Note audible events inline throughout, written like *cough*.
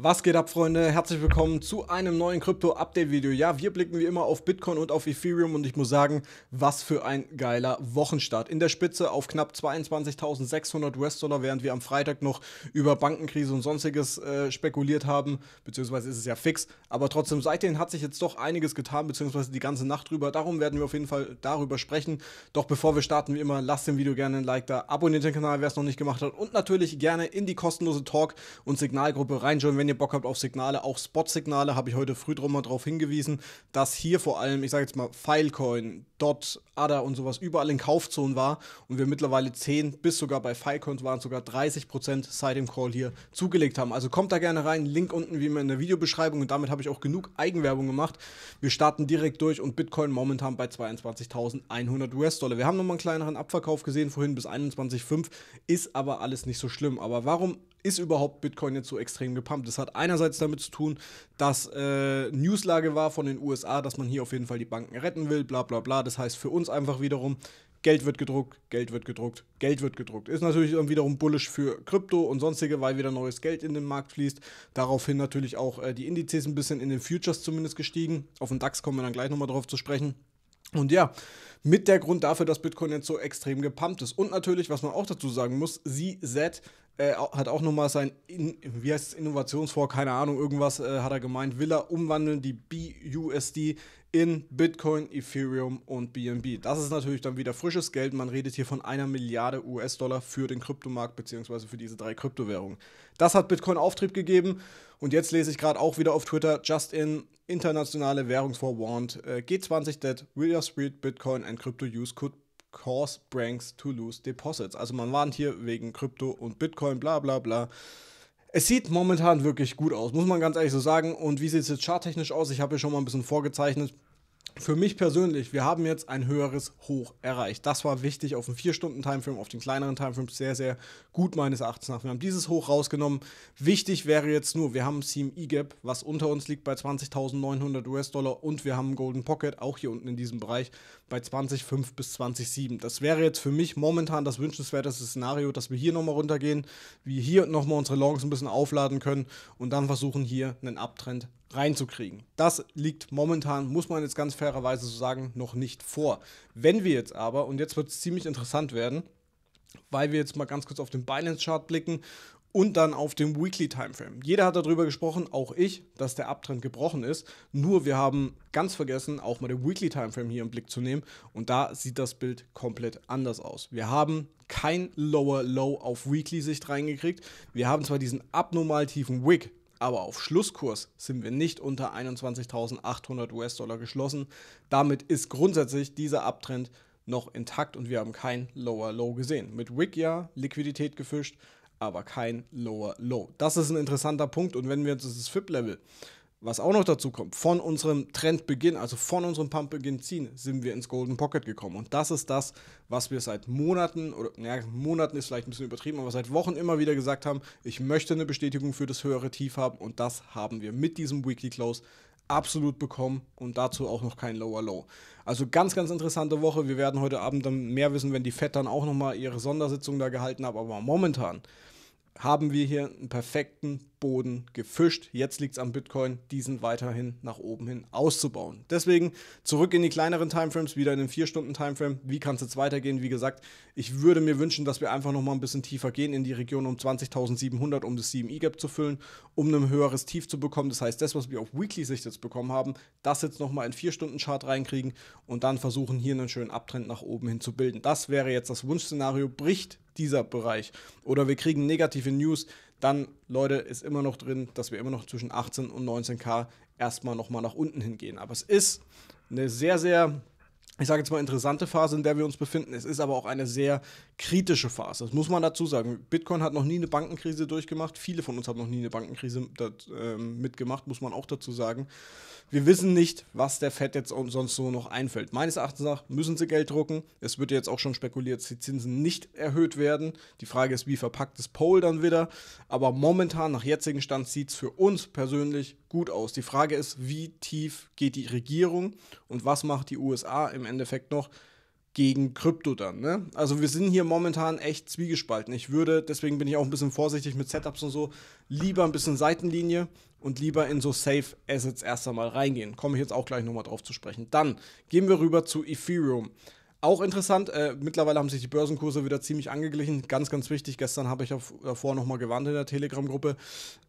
Was geht ab, Freunde? Herzlich willkommen zu einem neuen Krypto-Update-Video. Ja, wir blicken wie immer auf Bitcoin und auf Ethereum und ich muss sagen, was für ein geiler Wochenstart. In der Spitze auf knapp 22.600 US-Dollar, während wir am Freitag noch über Bankenkrise und sonstiges äh, spekuliert haben, beziehungsweise ist es ja fix. Aber trotzdem, seitdem hat sich jetzt doch einiges getan, beziehungsweise die ganze Nacht drüber. Darum werden wir auf jeden Fall darüber sprechen. Doch bevor wir starten, wie immer, lasst dem Video gerne ein Like da, abonniert den Kanal, wer es noch nicht gemacht hat und natürlich gerne in die kostenlose Talk- und Signalgruppe reinschauen, wenn wenn ihr Bock habt auf Signale, auch Spot-Signale, habe ich heute früh drum mal darauf hingewiesen, dass hier vor allem, ich sage jetzt mal, Filecoin, Dot, ADA und sowas überall in Kaufzonen war und wir mittlerweile 10 bis sogar bei Filecoin waren sogar 30% seit dem Call hier zugelegt haben. Also kommt da gerne rein, Link unten wie immer in der Videobeschreibung und damit habe ich auch genug Eigenwerbung gemacht. Wir starten direkt durch und Bitcoin momentan bei 22.100 US-Dollar. Wir haben nochmal einen kleineren Abverkauf gesehen vorhin bis 21,5, ist aber alles nicht so schlimm. Aber warum ist überhaupt Bitcoin jetzt so extrem gepumpt? Das hat einerseits damit zu tun, dass äh, Newslage war von den USA, dass man hier auf jeden Fall die Banken retten will, bla bla bla. Das heißt für uns einfach wiederum, Geld wird gedruckt, Geld wird gedruckt, Geld wird gedruckt. Ist natürlich dann wiederum bullisch für Krypto und sonstige, weil wieder neues Geld in den Markt fließt. Daraufhin natürlich auch äh, die Indizes ein bisschen in den Futures zumindest gestiegen. Auf den DAX kommen wir dann gleich nochmal drauf zu sprechen. Und ja, mit der Grund dafür, dass Bitcoin jetzt so extrem gepumpt ist. Und natürlich, was man auch dazu sagen muss, CZ äh, hat auch nochmal sein, in, wie heißt es, Innovationsfonds, keine Ahnung, irgendwas äh, hat er gemeint, will er umwandeln, die BUSD in Bitcoin, Ethereum und BNB. Das ist natürlich dann wieder frisches Geld. Man redet hier von einer Milliarde US-Dollar für den Kryptomarkt beziehungsweise für diese drei Kryptowährungen. Das hat Bitcoin Auftrieb gegeben und jetzt lese ich gerade auch wieder auf Twitter, Justin, internationale Währungsvorwarnt, äh, G20 Will Your street Bitcoin and crypto use could cause Branks to lose deposits. Also man warnt hier wegen Krypto und Bitcoin, bla bla bla. Es sieht momentan wirklich gut aus, muss man ganz ehrlich so sagen. Und wie sieht es jetzt charttechnisch aus? Ich habe hier schon mal ein bisschen vorgezeichnet für mich persönlich, wir haben jetzt ein höheres Hoch erreicht. Das war wichtig auf den 4-Stunden-Timeframe, auf den kleineren Timeframe sehr, sehr gut meines Erachtens nach. Wir haben dieses Hoch rausgenommen. Wichtig wäre jetzt nur, wir haben Seam E-Gap, was unter uns liegt bei 20.900 US-Dollar und wir haben Golden Pocket, auch hier unten in diesem Bereich, bei 20.5 bis 20.7. Das wäre jetzt für mich momentan das wünschenswerteste Szenario, dass wir hier nochmal runtergehen, wir hier nochmal unsere Longs ein bisschen aufladen können und dann versuchen hier einen Abtrend reinzukriegen. Das liegt momentan, muss man jetzt ganz fairerweise so sagen, noch nicht vor. Wenn wir jetzt aber, und jetzt wird es ziemlich interessant werden, weil wir jetzt mal ganz kurz auf den Binance-Chart blicken und dann auf den Weekly Timeframe. Jeder hat darüber gesprochen, auch ich, dass der Abtrend gebrochen ist. Nur wir haben ganz vergessen, auch mal den Weekly Timeframe hier im Blick zu nehmen. Und da sieht das Bild komplett anders aus. Wir haben kein Lower Low auf Weekly Sicht reingekriegt. Wir haben zwar diesen abnormal tiefen Wick, aber auf Schlusskurs sind wir nicht unter 21.800 US-Dollar geschlossen. Damit ist grundsätzlich dieser Abtrend noch intakt und wir haben kein Lower Low gesehen. Mit Wick ja Liquidität gefischt, aber kein Lower Low. Das ist ein interessanter Punkt und wenn wir uns das FIP-Level was auch noch dazu kommt, von unserem Trendbeginn, also von unserem Pumpbeginn ziehen, sind wir ins Golden Pocket gekommen. Und das ist das, was wir seit Monaten, oder naja, Monaten ist vielleicht ein bisschen übertrieben, aber seit Wochen immer wieder gesagt haben, ich möchte eine Bestätigung für das höhere Tief haben. Und das haben wir mit diesem Weekly Close absolut bekommen und dazu auch noch kein Lower Low. Also ganz, ganz interessante Woche. Wir werden heute Abend dann mehr wissen, wenn die FED dann auch nochmal ihre Sondersitzung da gehalten haben. Aber momentan haben wir hier einen perfekten Boden gefischt. Jetzt liegt es am Bitcoin, diesen weiterhin nach oben hin auszubauen. Deswegen zurück in die kleineren Timeframes, wieder in den 4-Stunden-Timeframe. Wie kann es jetzt weitergehen? Wie gesagt, ich würde mir wünschen, dass wir einfach nochmal ein bisschen tiefer gehen in die Region um 20.700, um das 7-E-Gap zu füllen, um ein höheres Tief zu bekommen. Das heißt, das, was wir auf Weekly-Sicht jetzt bekommen haben, das jetzt nochmal in 4-Stunden-Chart reinkriegen und dann versuchen, hier einen schönen Abtrend nach oben hin zu bilden. Das wäre jetzt das Wunschszenario. Bricht dieser Bereich. Oder wir kriegen negative News, dann, Leute, ist immer noch drin, dass wir immer noch zwischen 18 und 19k erstmal nochmal nach unten hingehen. Aber es ist eine sehr, sehr ich sage jetzt mal, interessante Phase, in der wir uns befinden. Es ist aber auch eine sehr kritische Phase. Das muss man dazu sagen. Bitcoin hat noch nie eine Bankenkrise durchgemacht. Viele von uns haben noch nie eine Bankenkrise ähm, mitgemacht, muss man auch dazu sagen. Wir wissen nicht, was der Fed jetzt sonst so noch einfällt. Meines Erachtens nach müssen sie Geld drucken. Es wird jetzt auch schon spekuliert, dass die Zinsen nicht erhöht werden. Die Frage ist, wie verpackt das Poll dann wieder. Aber momentan, nach jetzigem Stand, sieht es für uns persönlich gut aus. Die Frage ist, wie tief geht die Regierung und was macht die USA im Endeffekt noch gegen Krypto dann. Ne? Also wir sind hier momentan echt zwiegespalten. Ich würde, deswegen bin ich auch ein bisschen vorsichtig mit Setups und so, lieber ein bisschen Seitenlinie und lieber in so Safe Assets erst einmal reingehen. Komme ich jetzt auch gleich nochmal drauf zu sprechen. Dann gehen wir rüber zu Ethereum. Auch interessant, äh, mittlerweile haben sich die Börsenkurse wieder ziemlich angeglichen. Ganz, ganz wichtig, gestern habe ich auf, davor äh, nochmal gewarnt in der Telegram-Gruppe.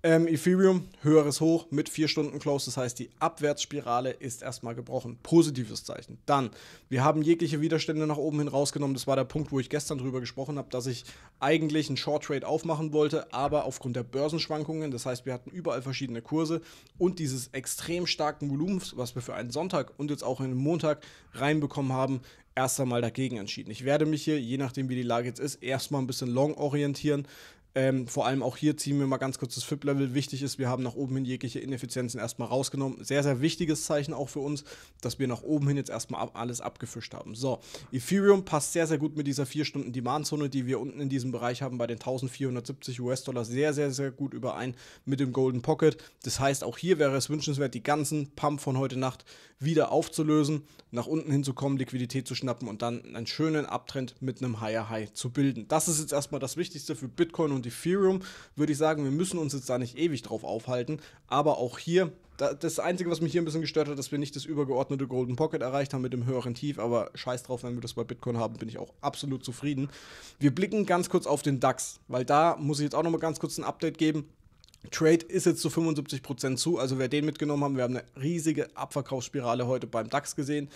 Ähm, Ethereum, höheres Hoch mit 4 Stunden Close, das heißt, die Abwärtsspirale ist erstmal gebrochen. Positives Zeichen. Dann, wir haben jegliche Widerstände nach oben hin rausgenommen. Das war der Punkt, wo ich gestern drüber gesprochen habe, dass ich eigentlich einen Short Trade aufmachen wollte, aber aufgrund der Börsenschwankungen, das heißt, wir hatten überall verschiedene Kurse und dieses extrem starken Volumens, was wir für einen Sonntag und jetzt auch einen Montag reinbekommen haben, erst einmal dagegen entschieden. Ich werde mich hier, je nachdem wie die Lage jetzt ist, erstmal ein bisschen long orientieren. Ähm, vor allem auch hier ziehen wir mal ganz kurz das FIP-Level. Wichtig ist, wir haben nach oben hin jegliche Ineffizienzen erstmal rausgenommen. Sehr, sehr wichtiges Zeichen auch für uns, dass wir nach oben hin jetzt erstmal ab, alles abgefischt haben. So, Ethereum passt sehr, sehr gut mit dieser 4-Stunden-Demand-Zone, die wir unten in diesem Bereich haben, bei den 1470 US-Dollar, sehr, sehr, sehr gut überein mit dem Golden Pocket. Das heißt, auch hier wäre es wünschenswert, die ganzen Pump von heute Nacht wieder aufzulösen, nach unten hinzukommen, Liquidität zu schnappen und dann einen schönen Abtrend mit einem Higher High zu bilden. Das ist jetzt erstmal das Wichtigste für Bitcoin und Ethereum. Würde ich sagen, wir müssen uns jetzt da nicht ewig drauf aufhalten, aber auch hier das Einzige, was mich hier ein bisschen gestört hat, dass wir nicht das übergeordnete Golden Pocket erreicht haben mit dem höheren Tief, aber scheiß drauf, wenn wir das bei Bitcoin haben, bin ich auch absolut zufrieden. Wir blicken ganz kurz auf den DAX, weil da muss ich jetzt auch nochmal ganz kurz ein Update geben. Trade ist jetzt zu 75% zu, also wer den mitgenommen haben, wir haben eine riesige Abverkaufsspirale heute beim DAX gesehen.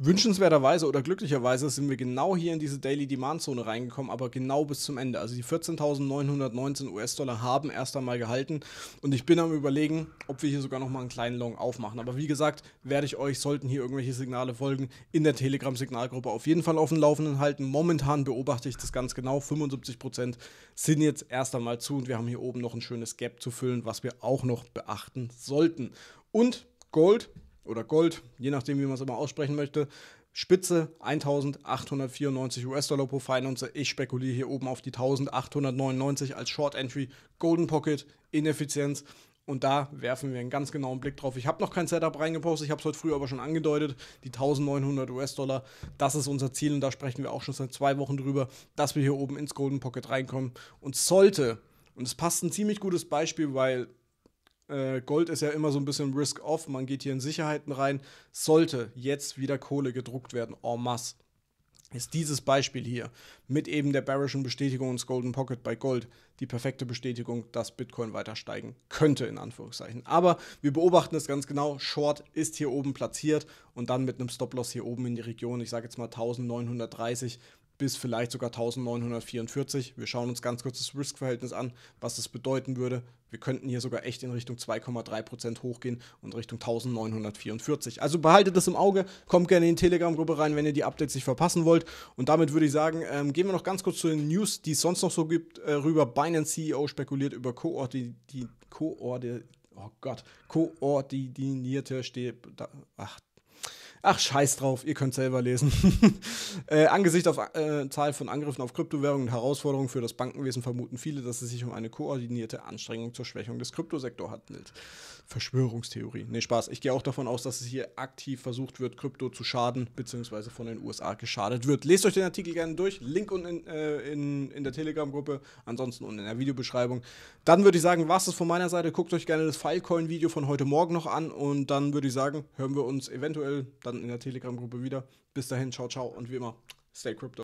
Wünschenswerterweise oder glücklicherweise sind wir genau hier in diese Daily Demand Zone reingekommen, aber genau bis zum Ende. Also die 14.919 US-Dollar haben erst einmal gehalten und ich bin am Überlegen, ob wir hier sogar nochmal einen kleinen Long aufmachen. Aber wie gesagt, werde ich euch, sollten hier irgendwelche Signale folgen, in der Telegram-Signalgruppe auf jeden Fall auf dem Laufenden halten. Momentan beobachte ich das ganz genau. 75% sind jetzt erst einmal zu und wir haben hier oben noch ein schönes Gap zu füllen, was wir auch noch beachten sollten. Und Gold oder Gold, je nachdem, wie man es immer aussprechen möchte. Spitze 1894 US-Dollar pro Finance. Ich spekuliere hier oben auf die 1899 als Short Entry. Golden Pocket, Ineffizienz. Und da werfen wir einen ganz genauen Blick drauf. Ich habe noch kein Setup reingepostet, ich habe es heute früh aber schon angedeutet. Die 1900 US-Dollar, das ist unser Ziel und da sprechen wir auch schon seit zwei Wochen drüber, dass wir hier oben ins Golden Pocket reinkommen. Und sollte, und es passt ein ziemlich gutes Beispiel, weil äh, Gold ist ja immer so ein bisschen Risk-Off, man geht hier in Sicherheiten rein, sollte jetzt wieder Kohle gedruckt werden, en masse. Ist dieses Beispiel hier mit eben der bearischen Bestätigung ins Golden Pocket bei Gold die perfekte Bestätigung, dass Bitcoin weiter steigen könnte, in Anführungszeichen. Aber wir beobachten es ganz genau. Short ist hier oben platziert und dann mit einem Stop-Loss hier oben in die Region, ich sage jetzt mal 1930 bis vielleicht sogar 1944. Wir schauen uns ganz kurz das Risk-Verhältnis an, was das bedeuten würde. Wir könnten hier sogar echt in Richtung 2,3% hochgehen und Richtung 1944. Also behaltet das im Auge, kommt gerne in die Telegram-Gruppe rein, wenn ihr die Updates nicht verpassen wollt. Und damit würde ich sagen, ähm, gehen wir noch ganz kurz zu den News, die es sonst noch so gibt, äh, rüber. Binance CEO spekuliert über Koordi die Koordi oh Gott, koordinierte Stäbe. Ach, Ach, scheiß drauf, ihr könnt selber lesen. *laughs* äh, angesichts auf äh, Zahl von Angriffen auf Kryptowährungen und Herausforderungen für das Bankenwesen vermuten viele, dass es sich um eine koordinierte Anstrengung zur Schwächung des Kryptosektors handelt. Verschwörungstheorie. Nee, Spaß. Ich gehe auch davon aus, dass es hier aktiv versucht wird, Krypto zu schaden, beziehungsweise von den USA geschadet wird. Lest euch den Artikel gerne durch. Link unten in, äh, in, in der Telegram-Gruppe, ansonsten unten in der Videobeschreibung. Dann würde ich sagen, was es von meiner Seite. Guckt euch gerne das Filecoin-Video von heute Morgen noch an und dann würde ich sagen, hören wir uns eventuell dann in der Telegram-Gruppe wieder. Bis dahin, ciao, ciao und wie immer, stay crypto.